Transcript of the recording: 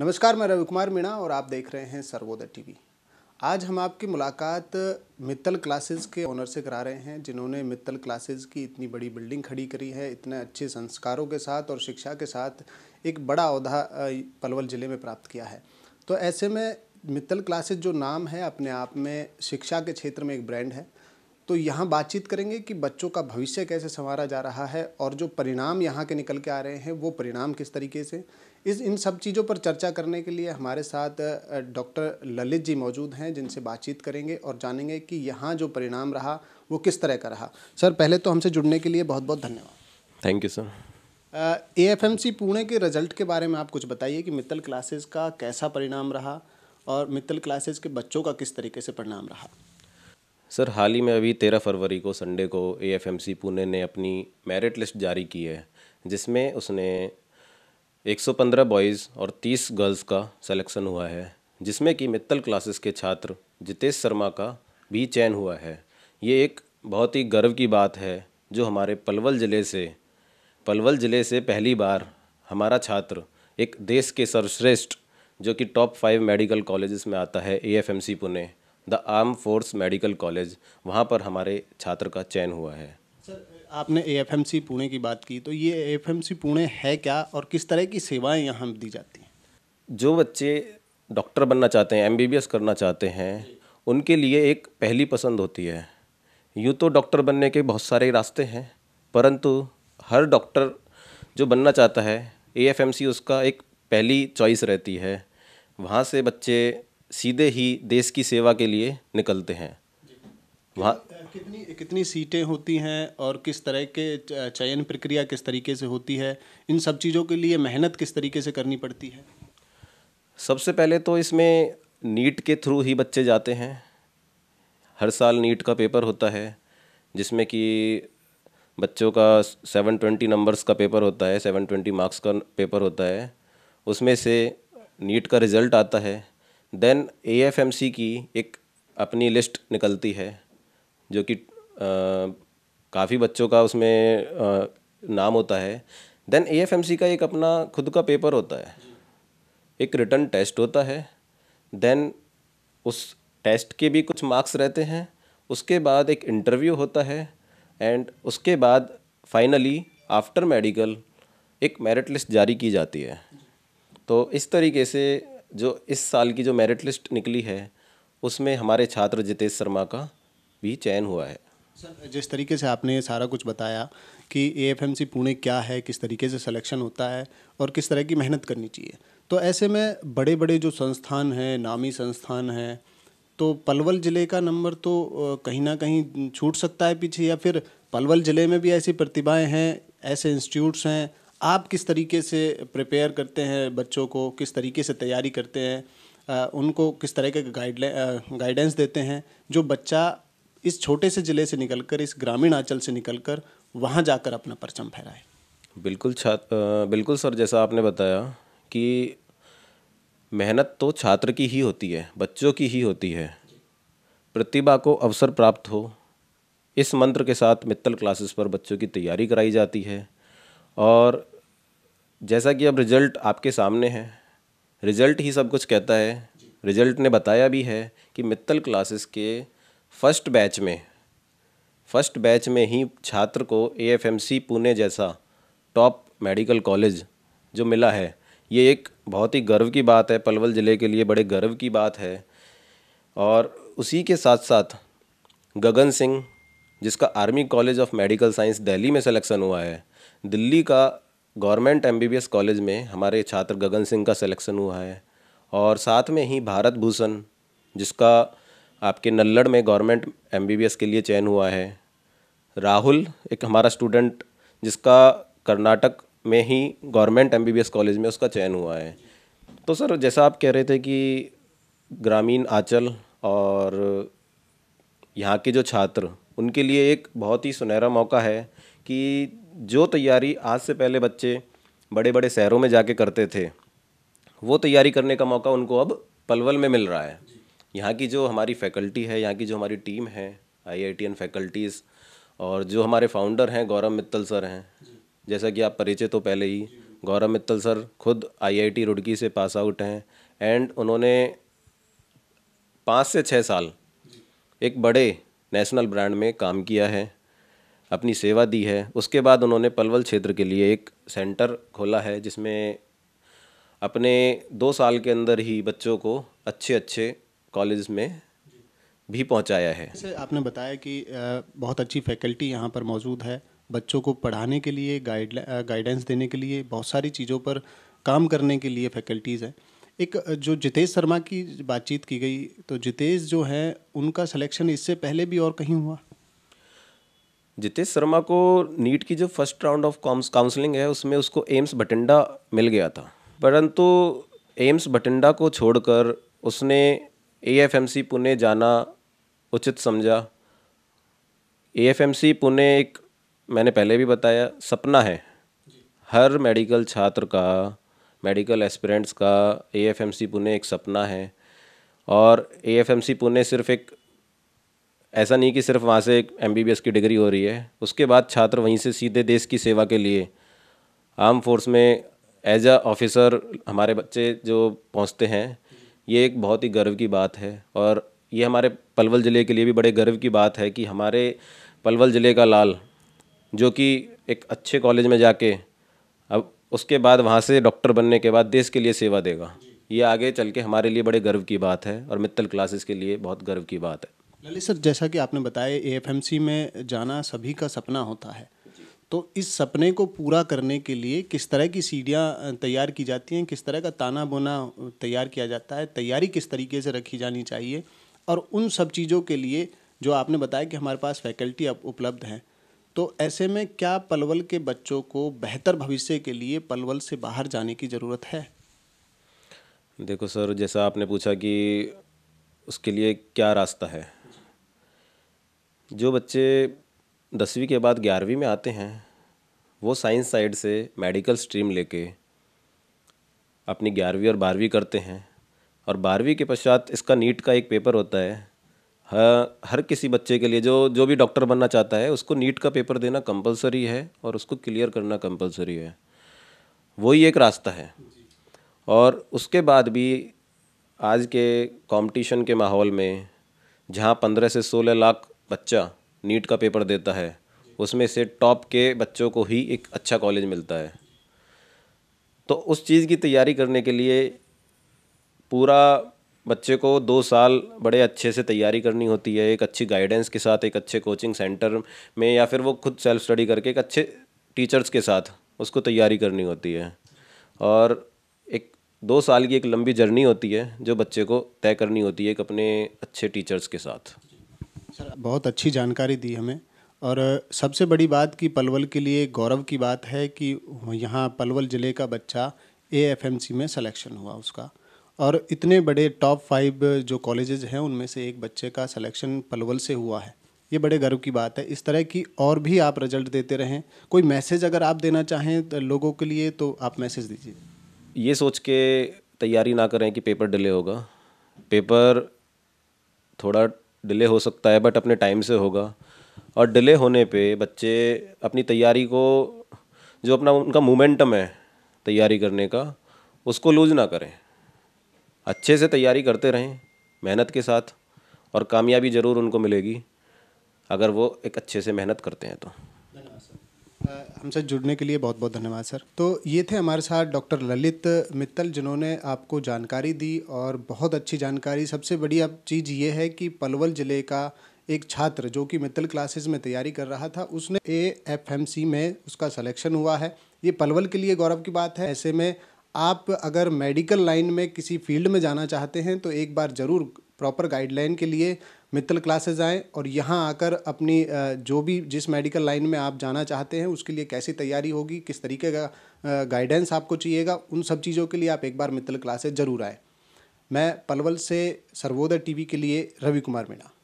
नमस्कार मैं रवि कुमार मीणा और आप देख रहे हैं सर्वोदय टीवी आज हम आपकी मुलाकात मित्तल क्लासेस के ओनर से करा रहे हैं जिन्होंने मित्तल क्लासेस की इतनी बड़ी बिल्डिंग खड़ी करी है इतने अच्छे संस्कारों के साथ और शिक्षा के साथ एक बड़ा अहदा पलवल ज़िले में प्राप्त किया है तो ऐसे में मित्तल क्लासेस जो नाम है अपने आप में शिक्षा के क्षेत्र में एक ब्रांड है तो यहाँ बातचीत करेंगे कि बच्चों का भविष्य कैसे संवारा जा रहा है और जो परिणाम यहाँ के निकल के आ रहे हैं वो परिणाम किस तरीके से इस इन सब चीज़ों पर चर्चा करने के लिए हमारे साथ डॉक्टर ललित जी मौजूद हैं जिनसे बातचीत करेंगे और जानेंगे कि यहाँ जो परिणाम रहा वो किस तरह का रहा सर पहले तो हमसे जुड़ने के लिए बहुत बहुत धन्यवाद thank you sir A F M C Pune के रिजल्ट के बारे में आप कुछ बताइए कि मित्तल क्लासेस का कैसा परिणाम रहा और मित्तल क्लासेस के बच्चों का किस तरीके से परिणाम रहा सर हाल ही में अभी तेरह फरवरी को संडे को A F M C Pune ने अपनी मेरिट लिस्ट जारी की है जिसमें उसने 115 बॉयज़ और 30 गर्ल्स का सिलेक्शन हुआ है जिसमें कि मित्तल क्लासेस के छात्र जितेश शर्मा का भी चयन हुआ है ये एक बहुत ही गर्व की बात है जो हमारे पलवल ज़िले से पलवल ज़िले से पहली बार हमारा छात्र एक देश के सर्वश्रेष्ठ जो कि टॉप फाइव मेडिकल कॉलेजेस में आता है A Pune the armed force medical college वहाँ पर हमारे छात्र का चयन हुआ है सर आपने एफ़ एम सी पुणे की बात की तो ये एफ एम सी पुणे है क्या और किस तरह की सेवाएं यहाँ दी जाती हैं जो बच्चे डॉक्टर बनना चाहते हैं एमबीबीएस करना चाहते हैं उनके लिए एक पहली पसंद होती है यूँ तो डॉक्टर बनने के बहुत सारे रास्ते हैं परंतु हर डॉक्टर जो बनना चाहता है एफ़ एम सी उसका एक पहली चॉइस रहती है वहाँ से बच्चे सीधे ही देश की सेवा के लिए निकलते हैं वहाँ कितनी कितनी सीटें होती हैं और किस तरह के चयन प्रक्रिया किस तरीके से होती है इन सब चीज़ों के लिए मेहनत किस तरीके से करनी पड़ती है सबसे पहले तो इसमें नीट के थ्रू ही बच्चे जाते हैं हर साल नीट का पेपर होता है जिसमें कि बच्चों का सेवन ट्वेंटी नंबर्स का पेपर होता है सेवन ट्वेंटी मार्क्स का पेपर होता है उसमें से नीट का रिज़ल्ट आता है then A F M C की एक अपनी लिस्ट निकलती है जो कि काफ़ी बच्चों का उसमें नाम होता है देन ए का एक अपना खुद का पेपर होता है एक रिटर्न टेस्ट होता है देन उस टेस्ट के भी कुछ मार्क्स रहते हैं उसके बाद एक इंटरव्यू होता है एंड उसके बाद फाइनली आफ्टर मेडिकल एक मेरिट लिस्ट जारी की जाती है तो इस तरीके से जो इस साल की जो मेरिट लिस्ट निकली है उसमें हमारे छात्र जितेश शर्मा का भी चयन हुआ है सर जिस तरीके से आपने ये सारा कुछ बताया कि A F M C Pune क्या है किस तरीके से सिलेक्शन होता है और किस तरह की मेहनत करनी चाहिए तो ऐसे में बड़े बड़े जो संस्थान हैं नामी संस्थान हैं तो पलवल ज़िले का नंबर तो कहीं ना कहीं छूट सकता है पीछे या फिर पलवल ज़िले में भी ऐसी प्रतिभाएं हैं ऐसे इंस्टीट्यूट्स हैं आप किस तरीके से प्रिपेयर करते हैं बच्चों को किस तरीके से तैयारी करते हैं उनको किस तरह के गाइडलाइन गाइडेंस देते हैं जो बच्चा इस छोटे से ज़िले से निकलकर इस ग्रामीण आंचल से निकलकर वहाँ जाकर अपना परचम फहराए बिल्कुल छात्र बिल्कुल सर जैसा आपने बताया कि मेहनत तो छात्र की ही होती है बच्चों की ही होती है प्रतिभा को अवसर प्राप्त हो इस मंत्र के साथ मित्तल क्लासेस पर बच्चों की तैयारी कराई जाती है और जैसा कि अब रिजल्ट आपके सामने है रिजल्ट ही सब कुछ कहता है रिजल्ट ने बताया भी है कि मित्तल क्लासेस के फर्स्ट बैच में फर्स्ट बैच में ही छात्र को एएफएमसी पुणे जैसा टॉप मेडिकल कॉलेज जो मिला है ये एक बहुत ही गर्व की बात है पलवल ज़िले के लिए बड़े गर्व की बात है और उसी के साथ साथ गगन सिंह जिसका army college of medical science Delhi में सिलेक्शन हुआ है दिल्ली का गवर्नमेंट एमबीबीएस कॉलेज में हमारे छात्र गगन सिंह का सिलेक्शन हुआ है और साथ में ही भारत भूषण जिसका आपके नल्लड़ में गवर्नमेंट एम के लिए चयन हुआ है राहुल एक हमारा स्टूडेंट जिसका कर्नाटक में ही गवर्नमेंट एम कॉलेज में उसका चयन हुआ है तो सर जैसा आप कह रहे थे कि ग्रामीण आंचल और यहाँ के जो छात्र उनके लिए एक बहुत ही सुनहरा मौका है कि जो तैयारी आज से पहले बच्चे बड़े बड़े शहरों में जाके करते थे वो तैयारी करने का मौका उनको अब पलवल में मिल रहा है यहाँ की जो हमारी फैकल्टी है यहाँ की जो हमारी टीम है आई आई टी फैकल्टीज़ और जो हमारे फाउंडर हैं गौरव मित्तल सर हैं जैसा कि आप परिचय तो पहले ही गौरव मित्तल सर खुद आईआईटी रुड़की से पास आउट हैं एंड उन्होंने पाँच से छः साल एक बड़े नेशनल ब्रांड में काम किया है अपनी सेवा दी है उसके बाद उन्होंने पलवल क्षेत्र के लिए एक सेंटर खोला है जिसमें अपने दो साल के अंदर ही बच्चों को अच्छे अच्छे कॉलेज में भी पहुंचाया है जैसे आपने बताया कि बहुत अच्छी फैकल्टी यहाँ पर मौजूद है बच्चों को पढ़ाने के लिए गाइड गाइडेंस देने के लिए बहुत सारी चीज़ों पर काम करने के लिए फैकल्टीज़ हैं एक जो जितेश शर्मा की बातचीत की गई तो जितेश जो है उनका सिलेक्शन इससे पहले भी और कहीं हुआ जितेश शर्मा को नीट की जो फर्स्ट राउंड ऑफ काउंसलिंग है उसमें उसको एम्स बटिंडा मिल गया था परंतु एम्स बटिंडा को छोड़कर उसने एएफएमसी पुणे जाना उचित समझा एएफएमसी पुणे एक मैंने पहले भी बताया सपना है हर मेडिकल छात्र का मेडिकल एस्पिरेंट्स का एएफएमसी पुणे एक सपना है और एएफएमसी पुणे सिर्फ एक ऐसा नहीं कि सिर्फ वहाँ से एक एम बी बी एस की डिग्री हो रही है उसके बाद छात्र वहीं से सीधे देश की सेवा के लिए आर्म फोर्स में एज अ ऑफिसर हमारे बच्चे जो पहुँचते हैं ये एक बहुत ही गर्व की बात है और ये हमारे पलवल ज़िले के लिए भी बड़े गर्व की बात है कि हमारे पलवल ज़िले का लाल जो कि एक अच्छे कॉलेज में जाके अब उसके बाद वहाँ से डॉक्टर बनने के बाद देश के लिए सेवा देगा ये आगे चल के हमारे लिए बड़े गर्व की बात है और मित्तल क्लासेस के लिए बहुत गर्व की बात है ललित सर जैसा कि आपने बताया ए में जाना सभी का सपना होता है तो इस सपने को पूरा करने के लिए किस तरह की सीढ़ियाँ तैयार की जाती हैं किस तरह का ताना बोना तैयार किया जाता है तैयारी किस तरीके से रखी जानी चाहिए और उन सब चीज़ों के लिए जो आपने बताया कि हमारे पास फैकल्टी अब उपलब्ध हैं तो ऐसे में क्या पलवल के बच्चों को बेहतर भविष्य के लिए पलवल से बाहर जाने की ज़रूरत है देखो सर जैसा आपने पूछा कि उसके लिए क्या रास्ता है जो बच्चे दसवीं के बाद ग्यारहवीं में आते हैं वो साइंस साइड से मेडिकल स्ट्रीम लेके अपनी ग्यारहवीं और बारहवीं करते हैं और बारहवीं के पश्चात इसका नीट का एक पेपर होता है हर हर किसी बच्चे के लिए जो जो भी डॉक्टर बनना चाहता है उसको नीट का पेपर देना कंपलसरी है और उसको क्लियर करना कंपलसरी है वही एक रास्ता है और उसके बाद भी आज के कंपटीशन के माहौल में जहाँ पंद्रह से सोलह लाख बच्चा नीट का पेपर देता है उसमें से टॉप के बच्चों को ही एक अच्छा कॉलेज मिलता है तो उस चीज़ की तैयारी करने के लिए पूरा बच्चे को दो साल बड़े अच्छे से तैयारी करनी होती है एक अच्छी गाइडेंस के साथ एक अच्छे कोचिंग सेंटर में या फिर वो खुद सेल्फ स्टडी करके एक अच्छे टीचर्स के साथ उसको तैयारी करनी होती है और एक दो साल की एक लंबी जर्नी होती है जो बच्चे को तय करनी होती है एक अपने अच्छे टीचर्स के साथ सर बहुत अच्छी जानकारी दी हमें और सबसे बड़ी बात कि पलवल के लिए गौरव की बात है कि यहाँ पलवल ज़िले का बच्चा ए एफ एम सी में सलेक्शन हुआ उसका और इतने बड़े टॉप फाइव जो कॉलेजेस हैं उनमें से एक बच्चे का सलेक्शन पलवल से हुआ है ये बड़े गर्व की बात है इस तरह की और भी आप रिजल्ट देते रहें कोई मैसेज अगर आप देना चाहें तो लोगों के लिए तो आप मैसेज दीजिए ये सोच के तैयारी ना करें कि पेपर डिले होगा पेपर थोड़ा डिले हो सकता है बट अपने टाइम से होगा और डिले होने पे बच्चे अपनी तैयारी को जो अपना उनका मोमेंटम है तैयारी करने का उसको लूज ना करें अच्छे से तैयारी करते रहें मेहनत के साथ और कामयाबी ज़रूर उनको मिलेगी अगर वो एक अच्छे से मेहनत करते हैं तो हमसे जुड़ने के लिए बहुत बहुत धन्यवाद सर तो ये थे हमारे साथ डॉक्टर ललित मित्तल जिन्होंने आपको जानकारी दी और बहुत अच्छी जानकारी सबसे बड़ी अब चीज़ ये है कि पलवल ज़िले का एक छात्र जो कि मित्तल क्लासेस में तैयारी कर रहा था उसने ए एफ एम सी में उसका सिलेक्शन हुआ है ये पलवल के लिए गौरव की बात है ऐसे में आप अगर मेडिकल लाइन में किसी फील्ड में जाना चाहते हैं तो एक बार ज़रूर प्रॉपर गाइडलाइन के लिए मित्तल क्लासेज आएँ और यहाँ आकर अपनी जो भी जिस मेडिकल लाइन में आप जाना चाहते हैं उसके लिए कैसी तैयारी होगी किस तरीके का गाइडेंस आपको चाहिएगा उन सब चीज़ों के लिए आप एक बार मित्तल क्लासेज ज़रूर आएँ मैं पलवल से सर्वोदय टीवी के लिए रवि कुमार मीणा